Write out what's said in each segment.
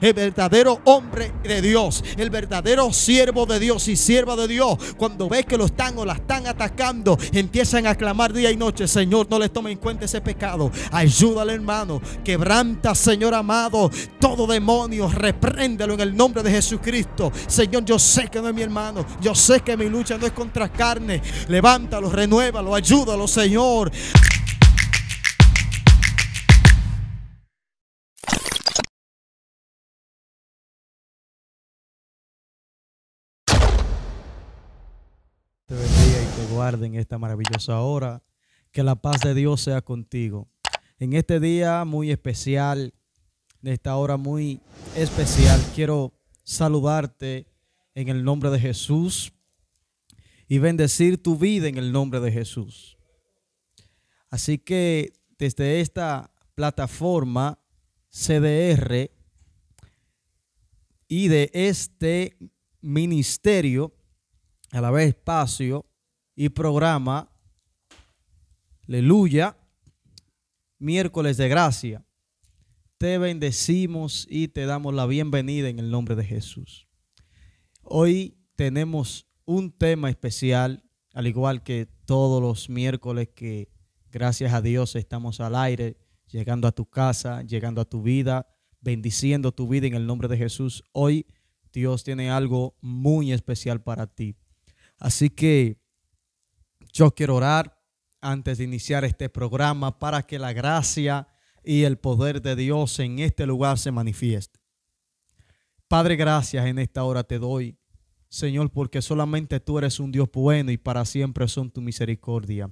El verdadero hombre de Dios, el verdadero siervo de Dios y sierva de Dios, cuando ves que lo están o la están atacando, empiezan a clamar día y noche, Señor, no les tome en cuenta ese pecado. Ayúdale, hermano. Quebranta, Señor amado, todo demonio, repréndelo en el nombre de Jesucristo. Señor, yo sé que no es mi hermano, yo sé que mi lucha no es contra carne. Levántalo, renuévalo, ayúdalo, Señor. en esta maravillosa hora. Que la paz de Dios sea contigo. En este día muy especial, en esta hora muy especial, quiero saludarte en el nombre de Jesús y bendecir tu vida en el nombre de Jesús. Así que desde esta plataforma CDR y de este ministerio, a la vez espacio, y programa, aleluya, miércoles de gracia. Te bendecimos y te damos la bienvenida en el nombre de Jesús. Hoy tenemos un tema especial, al igual que todos los miércoles que gracias a Dios estamos al aire, llegando a tu casa, llegando a tu vida, bendiciendo tu vida en el nombre de Jesús. Hoy Dios tiene algo muy especial para ti. Así que yo quiero orar antes de iniciar este programa para que la gracia y el poder de Dios en este lugar se manifieste. Padre, gracias en esta hora te doy, Señor, porque solamente tú eres un Dios bueno y para siempre son tu misericordia.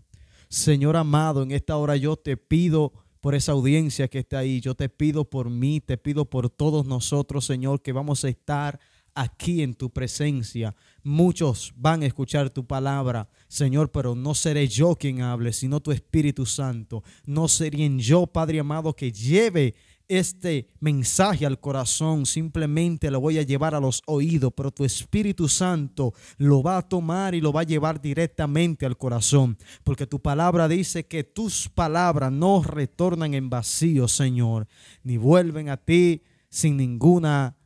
Señor amado, en esta hora yo te pido por esa audiencia que está ahí, yo te pido por mí, te pido por todos nosotros, Señor, que vamos a estar aquí en tu presencia. Muchos van a escuchar tu palabra, Señor, pero no seré yo quien hable, sino tu Espíritu Santo. No seré yo, Padre amado, que lleve este mensaje al corazón, simplemente lo voy a llevar a los oídos, pero tu Espíritu Santo lo va a tomar y lo va a llevar directamente al corazón, porque tu palabra dice que tus palabras no retornan en vacío, Señor, ni vuelven a ti sin ninguna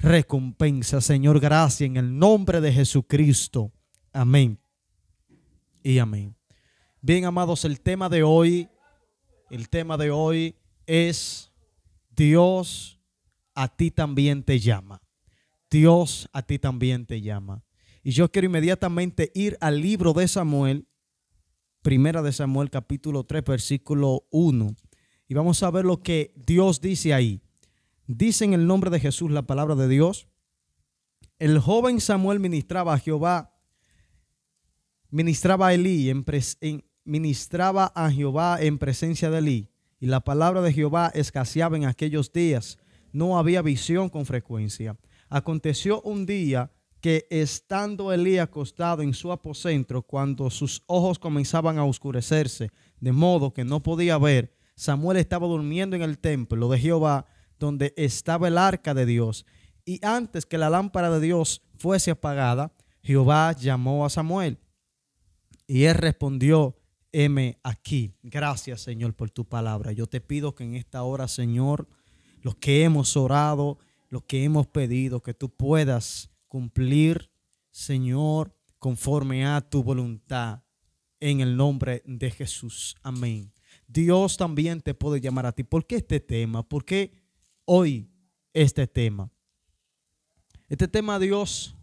recompensa. Señor, gracias en el nombre de Jesucristo. Amén. Y amén. Bien, amados, el tema de hoy, el tema de hoy es Dios a ti también te llama. Dios a ti también te llama. Y yo quiero inmediatamente ir al libro de Samuel, primera de Samuel capítulo 3, versículo 1. Y vamos a ver lo que Dios dice ahí. Dice en el nombre de Jesús la palabra de Dios. El joven Samuel ministraba a Jehová, ministraba a Elí, en ministraba a Jehová en presencia de Elí. Y la palabra de Jehová escaseaba en aquellos días. No había visión con frecuencia. Aconteció un día que estando Elí acostado en su aposento, cuando sus ojos comenzaban a oscurecerse, de modo que no podía ver, Samuel estaba durmiendo en el templo de Jehová donde estaba el arca de Dios. Y antes que la lámpara de Dios fuese apagada, Jehová llamó a Samuel. Y él respondió, M aquí. Gracias Señor por tu palabra. Yo te pido que en esta hora, Señor, los que hemos orado, los que hemos pedido, que tú puedas cumplir, Señor, conforme a tu voluntad. En el nombre de Jesús. Amén. Dios también te puede llamar a ti. ¿Por qué este tema? ¿Por qué hoy este tema. Este tema Dios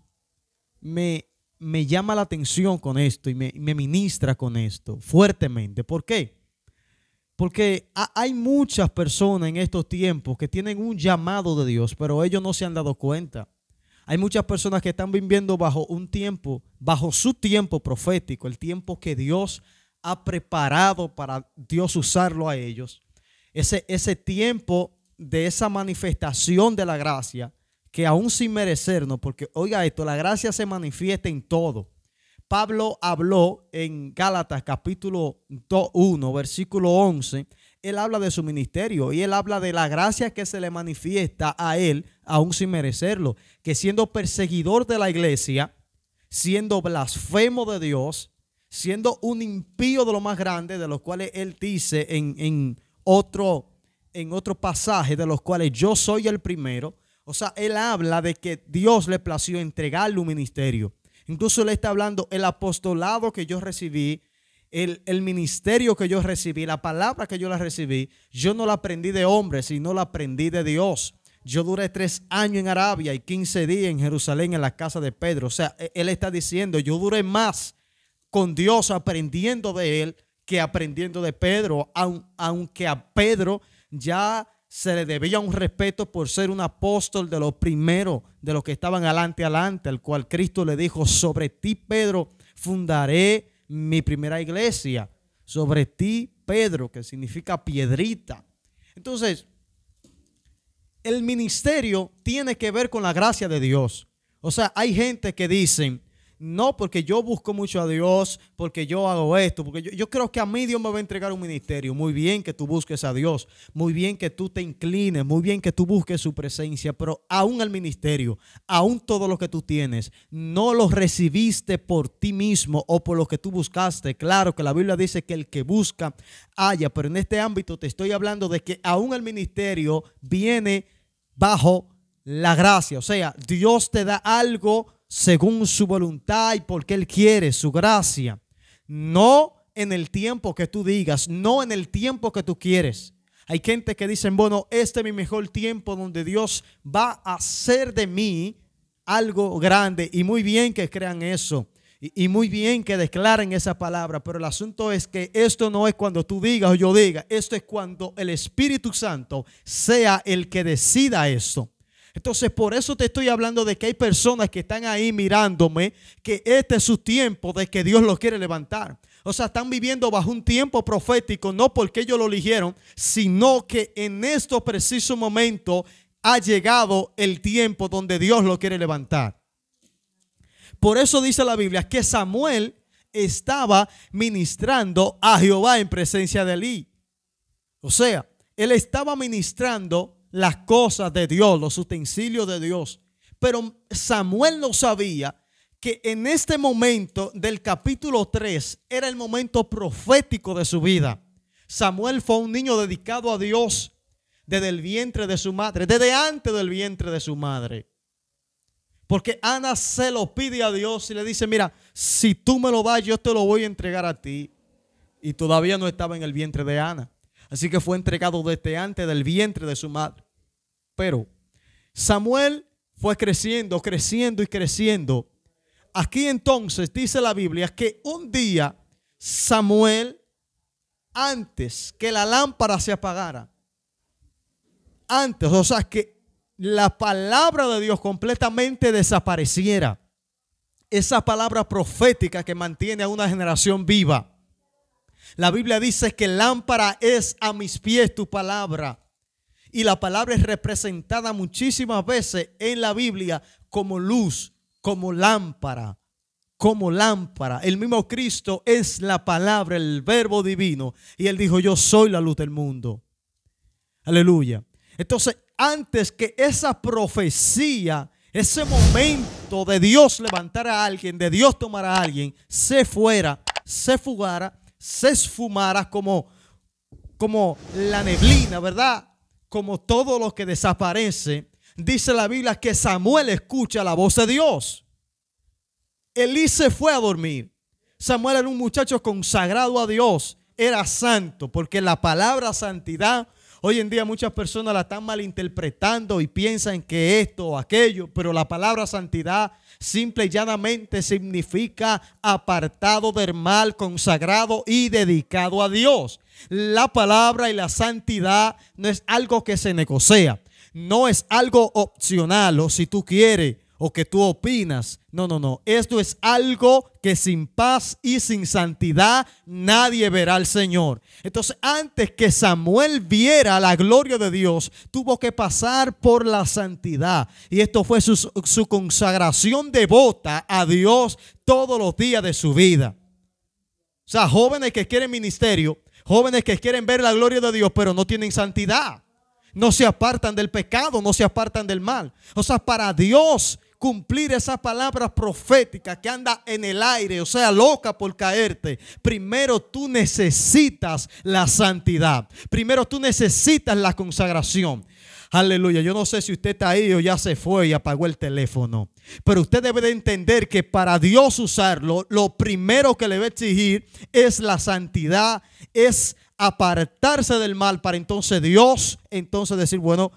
me, me llama la atención con esto y me, ministra con esto fuertemente. ¿Por qué? Porque hay muchas personas en estos tiempos que tienen un llamado de Dios, pero ellos no se han dado cuenta. Hay muchas personas que están viviendo bajo un tiempo, bajo su tiempo profético, el tiempo que Dios ha preparado para Dios usarlo a ellos. Ese, ese tiempo de esa manifestación de la gracia que aún sin merecernos, porque oiga esto, la gracia se manifiesta en todo. Pablo habló en Gálatas capítulo 1, versículo 11, él habla de su ministerio y él habla de la gracia que se le manifiesta a él, aún sin merecerlo, que siendo perseguidor de la iglesia, siendo blasfemo de Dios, siendo un impío de lo más grande, de los cuales él dice en, en otro en otro pasaje de los cuales yo soy el primero. O sea, él habla de que Dios le plació entregarle un ministerio. Incluso le está hablando el apostolado que yo recibí, el, ministerio que yo recibí, la palabra que yo la recibí. Yo no la aprendí de hombre, sino la aprendí de Dios. Yo duré tres años en Arabia y quince días en Jerusalén en la casa de Pedro. O sea, e-, él está diciendo, yo duré más con Dios aprendiendo de él que aprendiendo de Pedro, aunque a Pedro ya se le debía un respeto por ser un apóstol de los primeros, de los que estaban adelante, adelante, al cual Cristo le dijo, sobre ti, Pedro, fundaré mi primera iglesia, sobre ti, Pedro, que significa piedrita. Entonces, el ministerio tiene que ver con la gracia de Dios. O sea, hay gente que dicen, no porque yo busco mucho a Dios, porque yo hago esto, porque yo, creo que a mí Dios me va a entregar un ministerio. Muy bien que tú busques a Dios, muy bien que tú te inclines, muy bien que tú busques su presencia, pero aún el ministerio, aún todo lo que tú tienes, no lo recibiste por ti mismo o por lo que tú buscaste. Claro que la Biblia dice que el que busca haya, pero en este ámbito te estoy hablando de que aún el ministerio viene bajo la gracia, o sea, Dios te da algo según su voluntad y porque Él quiere su gracia. No en el tiempo que tú digas, no en el tiempo que tú quieres. Hay gente que dice, bueno, este es mi mejor tiempo donde Dios va a hacer de mí algo grande. Y muy bien que crean eso. Y, y muy bien que declaren esa palabra. Pero el asunto es que esto no es cuando tú digas o yo diga. Esto es cuando el Espíritu Santo sea el que decida esto. Entonces, por eso te estoy hablando de que hay personas que están ahí mirándome, que este es su tiempo de que Dios lo quiere levantar. O sea, están viviendo bajo un tiempo profético, no porque ellos lo eligieron, sino que en este preciso momento ha llegado el tiempo donde Dios lo quiere levantar. Por eso dice la Biblia que Samuel estaba ministrando a Jehová en presencia de Elí. O sea, él estaba ministrando las cosas de Dios, los utensilios de Dios. Pero Samuel no sabía que en este momento del capítulo 3 era el momento profético de su vida. Samuel fue un niño dedicado a Dios desde el vientre de su madre, desde antes del vientre de su madre. Porque Ana se lo pide a Dios y le dice, mira, si tú me lo das, yo te lo voy a entregar a ti. Y todavía no estaba en el vientre de Ana. Así que fue entregado desde antes del vientre de su madre. Pero Samuel fue creciendo, creciendo y creciendo. Aquí entonces dice la Biblia que un día Samuel, antes que la lámpara se apagara, antes, o sea, que la palabra de Dios completamente desapareciera, esa palabra profética que mantiene a una generación viva la Biblia dice que lámpara es a mis pies tu palabra. Y la palabra es representada muchísimas veces en la Biblia como luz, como lámpara, como lámpara. El mismo Cristo es la palabra, el verbo divino. Y él dijo, yo soy la luz del mundo. Aleluya. Entonces, antes que esa profecía, ese momento de Dios levantar a alguien, de Dios tomar a alguien, se fuera, se fugara, se esfumara como, como la neblina, ¿verdad? Como todo lo que desaparece. Dice la Biblia que Samuel escucha la voz de Dios. Elise fue a dormir. Samuel era un muchacho consagrado a Dios, era santo, porque la palabra santidad Hoy en día muchas personas la están malinterpretando y piensan que esto o aquello, pero la palabra santidad simple y llanamente significa apartado del mal, consagrado y dedicado a Dios. La palabra y la santidad no es algo que se negocia, no es algo opcional o si tú quieres o que tú opinas. No, no, no. Esto es algo que sin paz y sin santidad nadie verá al Señor. Entonces, antes que Samuel viera la gloria de Dios, tuvo que pasar por la santidad. Y esto fue su, consagración devota a Dios todos los días de su vida. O sea, jóvenes que quieren ministerio, jóvenes que quieren ver la gloria de Dios, pero no tienen santidad no se apartan del pecado, no se apartan del mal. O sea, para Dios cumplir esas palabra profética que anda en el aire, o sea, loca por caerte, primero tú necesitas la santidad. Primero tú necesitas la consagración. Aleluya. Yo no sé si usted está ahí o ya se fue y apagó el teléfono. Pero usted debe de entender que para Dios usarlo, lo primero que le va a exigir es la santidad, es apartarse del mal para entonces Dios, entonces decir, bueno,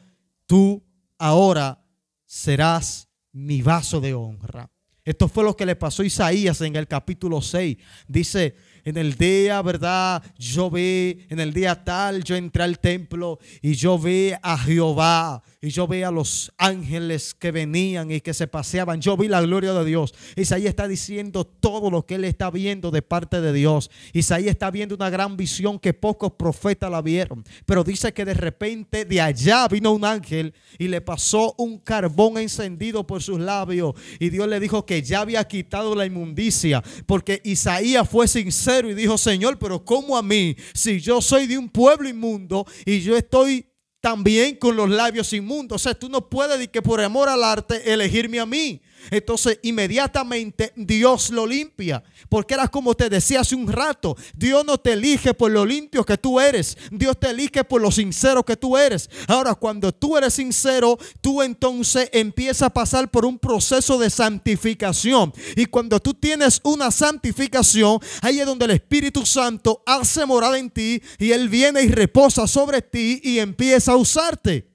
tú ahora serás mi vaso de honra. Esto fue lo que le pasó a Isaías en el capítulo 6. Dice, en el día, ¿verdad? Yo vi, en el día tal, yo entré al templo y yo vi a Jehová y yo ve a los ángeles que venían y que se paseaban. Yo vi la gloria de Dios. Isaías está diciendo todo lo que él está viendo de parte de Dios. Isaías está viendo una gran visión que pocos profetas la vieron. Pero dice que de repente de allá vino un ángel y le pasó un carbón encendido por sus labios. Y Dios le dijo que ya había quitado la inmundicia porque Isaías fue sincero y dijo, Señor, pero ¿cómo a mí? Si yo soy de un pueblo inmundo y yo estoy también con los labios inmundos. O sea, tú no puedes, que por amor al arte, elegirme a mí. Entonces inmediatamente Dios lo limpia. Porque era como te decía hace un rato, Dios no te elige por lo limpio que tú eres, Dios te elige por lo sincero que tú eres. Ahora, cuando tú eres sincero, tú entonces empiezas a pasar por un proceso de santificación. Y cuando tú tienes una santificación, ahí es donde el Espíritu Santo hace morada en ti y Él viene y reposa sobre ti y empieza a usarte.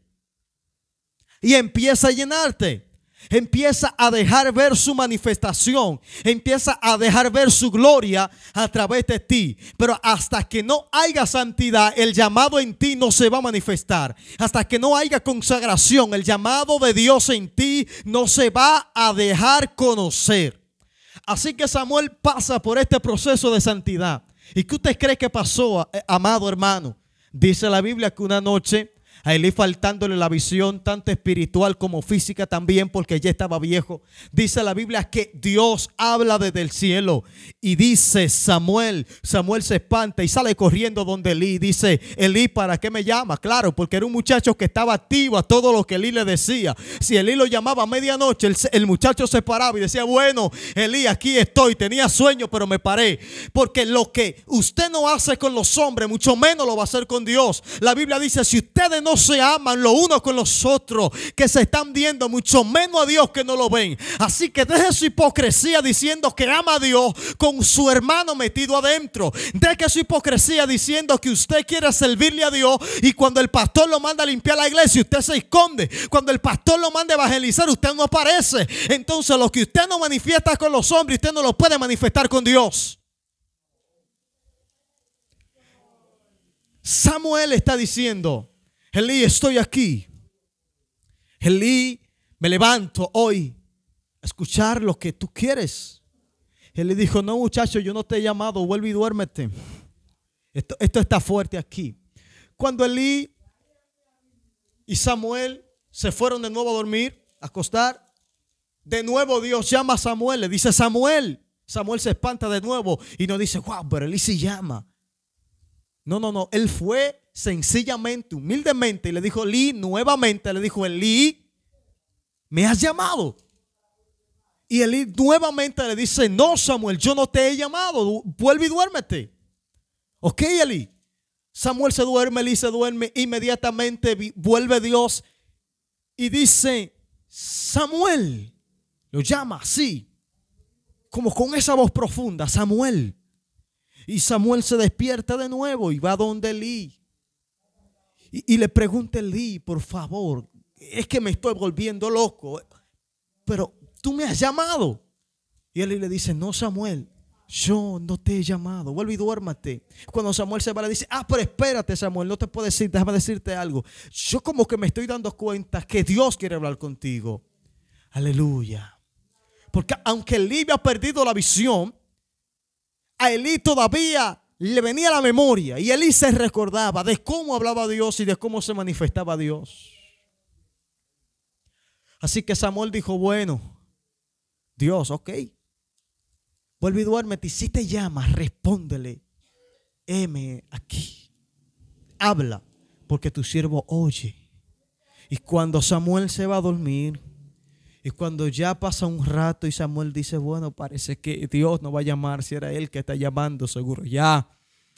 Y empieza a llenarte empieza a dejar ver su manifestación, empieza a dejar ver su gloria a través de ti. Pero hasta que no haya santidad, el llamado en ti no se va a manifestar. Hasta que no haya consagración, el llamado de Dios en ti no se va a dejar conocer. Así que Samuel pasa por este proceso de santidad. ¿Y qué usted cree que pasó, eh, amado hermano? Dice la Biblia que una noche a Elí faltándole la visión, tanto espiritual como física también, porque ya estaba viejo. Dice la Biblia que Dios habla desde el cielo y dice Samuel, Samuel se espanta y sale corriendo donde Elí. Dice, Elí, ¿para qué me llama? Claro, porque era un muchacho que estaba activo a todo lo que Elí le decía. Si Elí lo llamaba a medianoche, el, muchacho se paraba y decía, bueno, Elí, aquí estoy, tenía sueño, pero me paré. Porque lo que usted no hace con los hombres, mucho menos lo va a hacer con Dios. La Biblia dice, si ustedes no se aman los unos con los otros, que se están viendo mucho menos a Dios que no lo ven. Así que deje su hipocresía diciendo que ama a Dios con su hermano metido adentro. Deje su hipocresía diciendo que usted quiere servirle a Dios y cuando el pastor lo manda a limpiar la iglesia, usted se esconde. Cuando el pastor lo manda a evangelizar, usted no aparece. Entonces lo que usted no manifiesta con los hombres, usted no lo puede manifestar con Dios. Samuel está diciendo, Elí, estoy aquí. Elí, me levanto hoy a escuchar lo que tú quieres. Elí dijo, no muchacho, yo no te he llamado, vuelve y duérmete. Esto, esto está fuerte aquí. Cuando Elí y Samuel se fueron de nuevo a dormir, a acostar, de nuevo Dios llama a Samuel, le dice Samuel. Samuel se espanta de nuevo y no dice, wow, pero Elí se llama. No, no, no, él fue sencillamente, humildemente, y le dijo, Lee, nuevamente, le dijo, Lee, me has llamado. Y Elí nuevamente le dice, no, Samuel, yo no te he llamado, vuelve y duérmete. Ok, Elí. Samuel se duerme, Elí se duerme, inmediatamente vuelve Dios y dice, Samuel, lo llama así, como con esa voz profunda, Samuel. Y Samuel se despierta de nuevo y va donde Elí y, le le a Lee, por favor, es que me estoy volviendo loco, pero tú me has llamado. Y él le dice, no, Samuel, yo no te he llamado, vuelve y duérmate. Cuando Samuel se va, le dice, ah, pero espérate, Samuel, no te puedo decir, déjame decirte algo. Yo como que me estoy dando cuenta que Dios quiere hablar contigo. Aleluya. Porque aunque Libia ha perdido la visión, a Elí todavía le venía la memoria y Elise se recordaba de cómo hablaba Dios y de cómo se manifestaba Dios. Así que Samuel dijo, bueno, Dios, ok, vuelve y duérmete. Si te llamas, respóndele, heme aquí, habla, porque tu siervo oye. Y cuando Samuel se va a dormir, y cuando ya pasa un rato y Samuel dice, bueno, parece que Dios no va a llamar, si era él que está llamando, seguro ya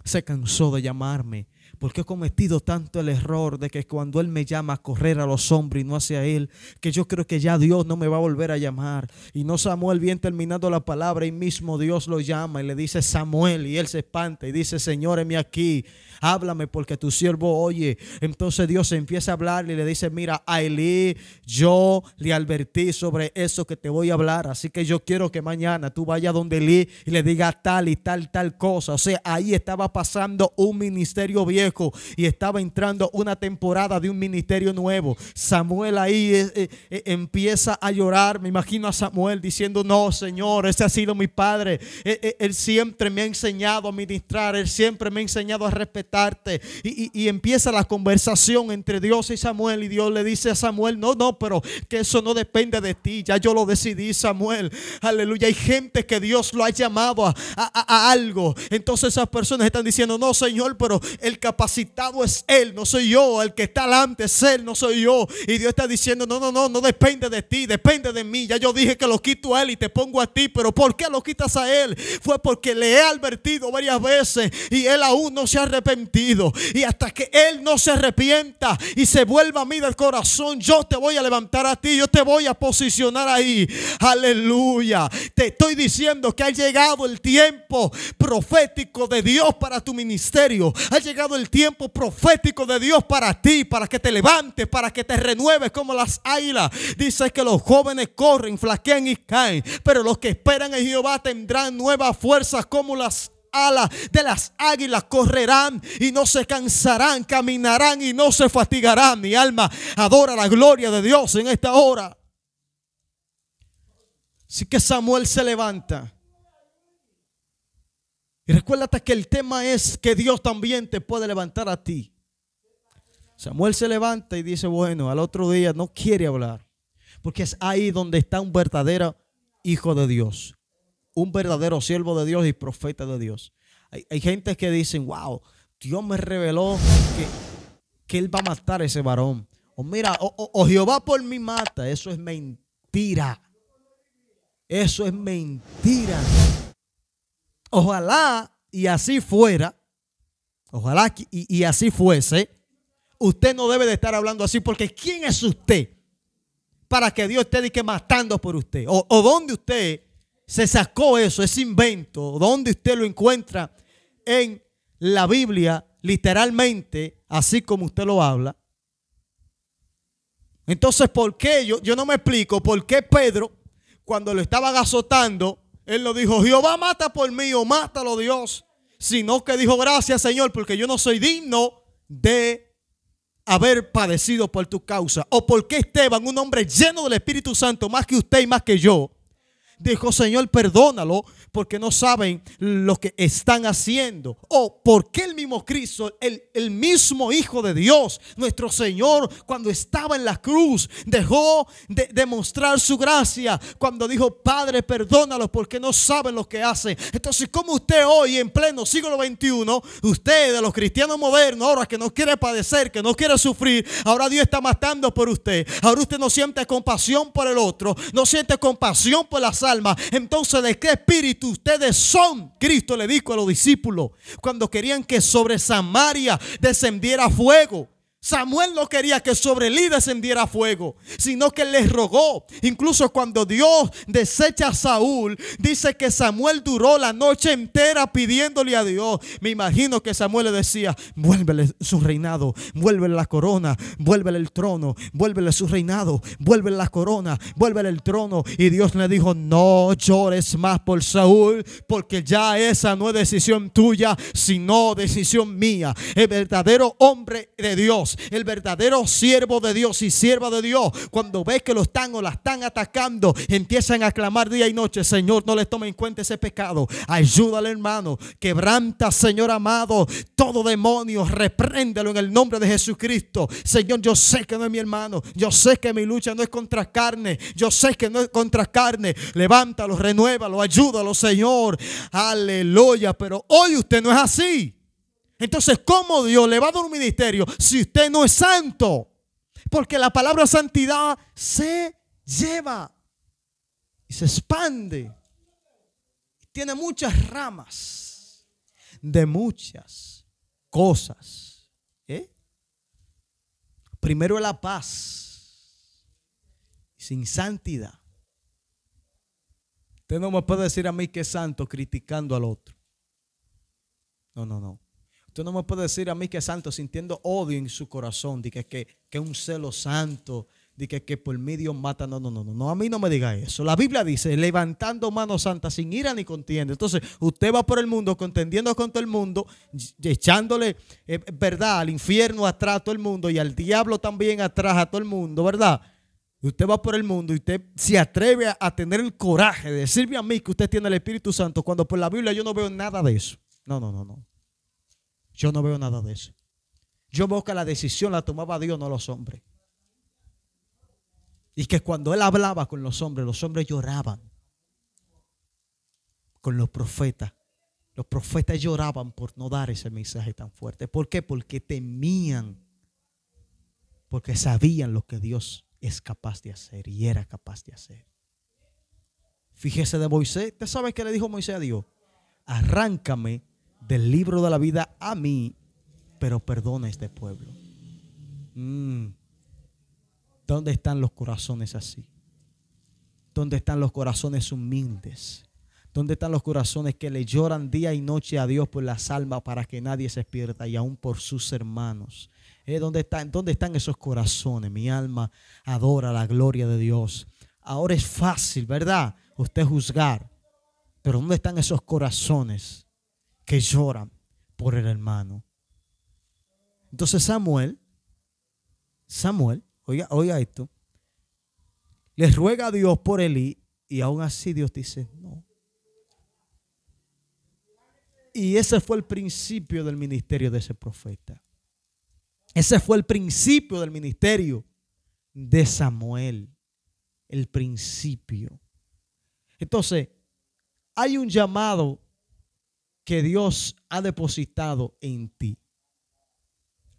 se cansó de llamarme porque he cometido tanto el error de que cuando Él me llama a correr a los hombres y no hacia Él, que yo creo que ya Dios no me va a volver a llamar. Y no Samuel, bien terminando la palabra, y mismo Dios lo llama y le dice Samuel, y Él se espanta y dice, Señor, heme aquí, háblame porque tu siervo oye. Entonces Dios empieza a hablar y le dice, mira, a Eli yo le advertí sobre eso que te voy a hablar, así que yo quiero que mañana tú vayas donde Eli y le diga tal y tal, tal cosa. O sea, ahí estaba pasando un ministerio viejo y estaba entrando una temporada de un ministerio nuevo. Samuel ahí eh, eh, eh, empieza a llorar. Me imagino a Samuel diciendo, no, Señor, ese ha sido mi padre. E, e, él siempre me ha enseñado a ministrar. Él siempre me ha enseñado a respetarte. Y, empieza la conversación entre Dios y Samuel. Y Dios le dice a Samuel, no, no, pero que eso no depende de ti. Ya yo lo decidí, Samuel. Aleluya. Hay gente que Dios lo ha llamado a, a algo. Entonces esas personas están diciendo, no, Señor, pero el capítulo capacitado es Él, no soy yo. El que está delante es Él, no soy yo. Y Dios está diciendo, no, no, no, no depende de ti, depende de mí. Ya yo dije que lo quito a Él y te pongo a ti, pero ¿por qué lo quitas a Él? Fue porque le he advertido varias veces y Él aún no se ha arrepentido. Y hasta que Él no se arrepienta y se vuelva a mí del corazón, yo te voy a levantar a ti, yo te voy a posicionar ahí. Aleluya. Te estoy diciendo que ha llegado el tiempo profético de Dios para tu ministerio. Ha llegado el tiempo profético de Dios para ti, para que te levantes, para que te renueves como las águilas. Dice que los jóvenes corren, flaquean y caen, pero los que esperan en Jehová tendrán nuevas fuerzas como las alas de las águilas correrán y no se cansarán, caminarán y no se fatigarán. Mi alma adora la gloria de Dios en esta hora. Así que Samuel se levanta y recuérdate que el tema es que Dios también te puede levantar a ti. Samuel se levanta y dice, bueno, al otro día no quiere hablar. Porque es ahí donde está un verdadero hijo de Dios. Un verdadero siervo de Dios y profeta de Dios. Hay, gente que dicen, wow, Dios me reveló que, que Él va a matar a ese varón. O mira, o, o Jehová por mí mata. Eso es mentira. Eso es mentira. Ojalá y así fuera, ojalá y, y así fuese, usted no debe de estar hablando así porque ¿quién es usted? Para que Dios esté que matando por usted. O, o dónde usted se sacó eso, ese invento, dónde usted lo encuentra en la Biblia, literalmente, así como usted lo habla. Entonces, ¿por qué? Yo, yo no me explico por qué Pedro, cuando lo estaban azotando, él no dijo, Jehová mata por mí o mátalo Dios, sino que dijo, gracias Señor, porque yo no soy digno de haber padecido por tu causa. O porque Esteban, un hombre lleno del Espíritu Santo, más que usted y más que yo, dijo, Señor, perdónalo porque no saben lo que están haciendo. O oh, porque el mismo Cristo, el, el mismo Hijo de Dios, nuestro Señor, cuando estaba en la cruz, dejó de demostrar su gracia cuando dijo, Padre, perdónalo porque no saben lo que hacen. Entonces, como usted hoy en pleno siglo XXI, usted de los cristianos modernos, ahora que no quiere padecer, que no quiere sufrir, ahora Dios está matando por usted. Ahora usted no siente compasión por el otro, no siente compasión por las alma Entonces, ¿de qué espíritu ustedes son? Cristo le dijo a los discípulos cuando querían que sobre Samaria descendiera fuego. Samuel no quería que sobre él descendiera fuego, sino que les rogó. Incluso cuando Dios desecha a Saúl, dice que Samuel duró la noche entera pidiéndole a Dios. Me imagino que Samuel le decía, vuélvele su reinado, vuélvele la corona, vuélvele el trono, vuélvele su reinado, vuélvele la corona, vuélvele el trono. Y Dios le dijo, no llores más por Saúl, porque ya esa no es decisión tuya, sino decisión mía. El verdadero hombre de Dios el verdadero siervo de Dios y sierva de Dios, cuando ves que lo están o la están atacando, empiezan a clamar día y noche, Señor, no les tome en cuenta ese pecado. Ayúdale, hermano. Quebranta, Señor amado, todo demonio. Repréndelo en el nombre de Jesucristo. Señor, yo sé que no es mi hermano. Yo sé que mi lucha no es contra carne. Yo sé que no es contra carne. Levántalo, renuévalo, ayúdalo, Señor. Aleluya. Pero hoy usted no es así. Entonces, ¿cómo Dios le va a dar un ministerio si usted no es santo? Porque la palabra santidad se lleva y se expande. Tiene muchas ramas de muchas cosas. ¿eh? Primero Primero la paz. Sin santidad. Usted no me puede decir a mí que es santo criticando al otro. No, no, no. Usted no me puede decir a mí que es santo sintiendo odio en su corazón, de que, que, un celo santo, de que, por mí Dios mata. No, no, no, no, no, a mí no me diga eso. La Biblia dice, levantando manos santas sin ira ni contienda. Entonces, usted va por el mundo contendiendo con todo el mundo, echándole, eh, ¿verdad?, al infierno atrás a todo el mundo y al diablo también atrás a todo el mundo, ¿verdad? usted va por el mundo y usted se atreve a, tener el coraje de decirme a mí que usted tiene el Espíritu Santo, cuando por la Biblia yo no veo nada de eso. No, no, no, no. Yo no veo nada de eso. Yo veo que la decisión la tomaba Dios, no los hombres. Y que cuando él hablaba con los hombres, los hombres lloraban. Con los profetas. Los profetas lloraban por no dar ese mensaje tan fuerte. ¿Por qué? Porque temían. Porque sabían lo que Dios es capaz de hacer y era capaz de hacer. Fíjese de Moisés. ¿Usted sabe qué le dijo Moisés a Dios? Arráncame del libro de la vida a mí, pero perdona a este pueblo. Mm. ¿Dónde están los corazones así? ¿Dónde están los corazones humildes? ¿Dónde están los corazones que le lloran día y noche a Dios por las almas para que nadie se pierda y aún por sus hermanos? Eh, ¿Dónde, están, ¿Dónde están esos corazones? Mi alma adora la gloria de Dios. Ahora es fácil, ¿verdad? Usted juzgar. Pero ¿dónde están esos corazones? que lloran por el hermano. Entonces Samuel, Samuel, oiga, oiga esto, les ruega a Dios por Elí y aún así Dios dice, no. Y ese fue el principio del ministerio de ese profeta. Ese fue el principio del ministerio de Samuel. El principio. Entonces, hay un llamado que Dios ha depositado en ti.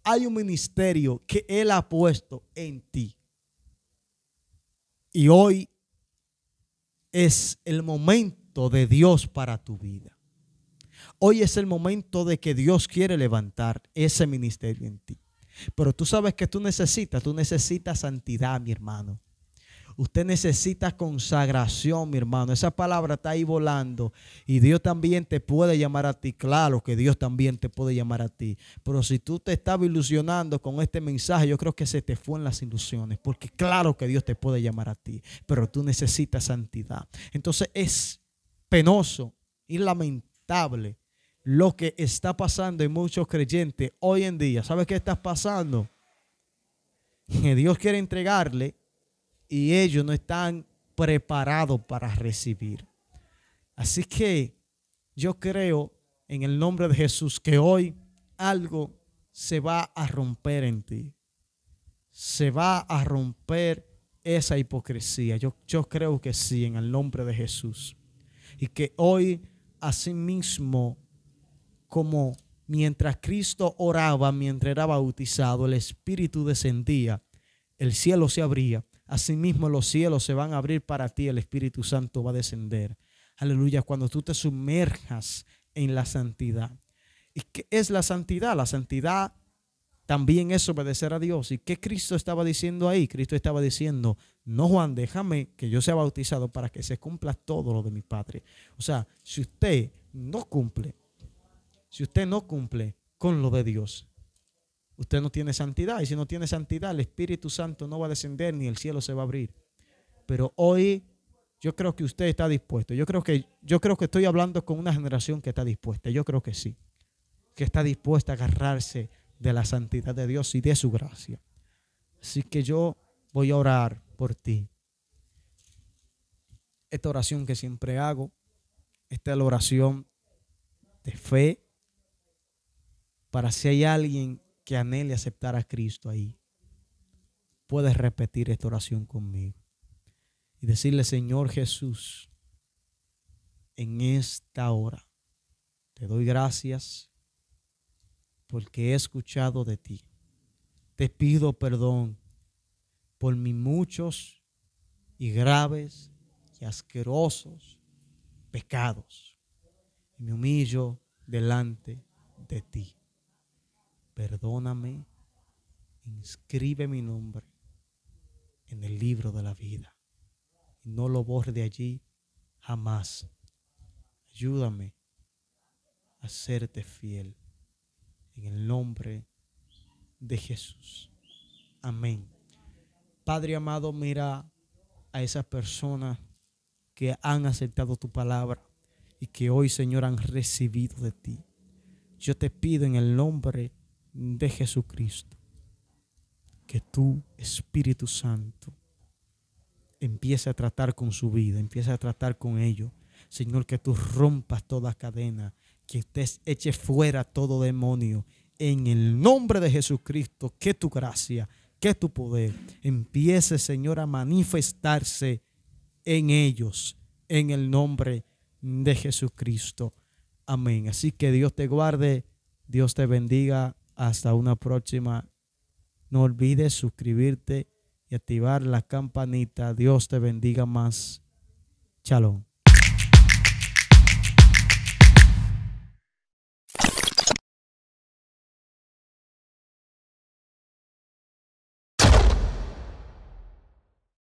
Hay un ministerio que Él ha puesto en ti. Y hoy es el momento de Dios para tu vida. Hoy es el momento de que Dios quiere levantar ese ministerio en ti. Pero tú sabes que tú necesitas, tú necesitas santidad, mi hermano. Usted necesita consagración, mi hermano. Esa palabra está ahí volando. Y Dios también te puede llamar a ti. Claro que Dios también te puede llamar a ti. Pero si tú te estabas ilusionando con este mensaje, yo creo que se te fue en las ilusiones. Porque claro que Dios te puede llamar a ti. Pero tú necesitas santidad. Entonces es penoso y lamentable lo que está pasando en muchos creyentes hoy en día. ¿Sabes qué está pasando? Que Dios quiere entregarle y ellos no están preparados para recibir. Así que yo creo en el nombre de Jesús que hoy algo se va a romper en ti. Se va a romper esa hipocresía. Yo, yo creo que sí, en el nombre de Jesús. Y que hoy, mismo como mientras Cristo oraba, mientras era bautizado, el Espíritu descendía, el cielo se abría Asimismo los cielos se van a abrir para ti, el Espíritu Santo va a descender. Aleluya, cuando tú te sumerjas en la santidad. ¿Y qué es la santidad? La santidad también es obedecer a Dios. ¿Y qué Cristo estaba diciendo ahí? Cristo estaba diciendo, no Juan, déjame que yo sea bautizado para que se cumpla todo lo de mi Padre. O sea, si usted no cumple, si usted no cumple con lo de Dios, usted no tiene santidad. Y si no tiene santidad, el Espíritu Santo no va a descender ni el cielo se va a abrir. Pero hoy yo creo que usted está dispuesto. Yo creo que, yo creo que estoy hablando con una generación que está dispuesta. Yo creo que sí. Que está dispuesta a agarrarse de la santidad de Dios y de su gracia. Así que yo voy a orar por ti. Esta oración que siempre hago, esta es la oración de fe, para si hay alguien que anhele aceptar a Cristo ahí, puedes repetir esta oración conmigo y decirle, Señor Jesús, en esta hora te doy gracias porque he escuchado de ti. Te pido perdón por mis muchos y graves y asquerosos pecados. Y me humillo delante de ti perdóname, inscribe mi nombre en el libro de la vida y no lo borre de allí jamás. Ayúdame a serte fiel en el nombre de Jesús. Amén. Padre amado, mira a esas personas que han aceptado tu palabra y que hoy, Señor, han recibido de ti. Yo te pido en el nombre de Jesucristo, que tu Espíritu Santo empiece a tratar con su vida, empiece a tratar con ellos. Señor, que tú rompas toda cadena, que estés eche fuera todo demonio. En el nombre de Jesucristo, que tu gracia, que tu poder empiece, Señor, a manifestarse en ellos, en el nombre de Jesucristo. Amén. Así que Dios te guarde, Dios te bendiga hasta una próxima. No olvides suscribirte y activar la campanita. Dios te bendiga más. Shalom.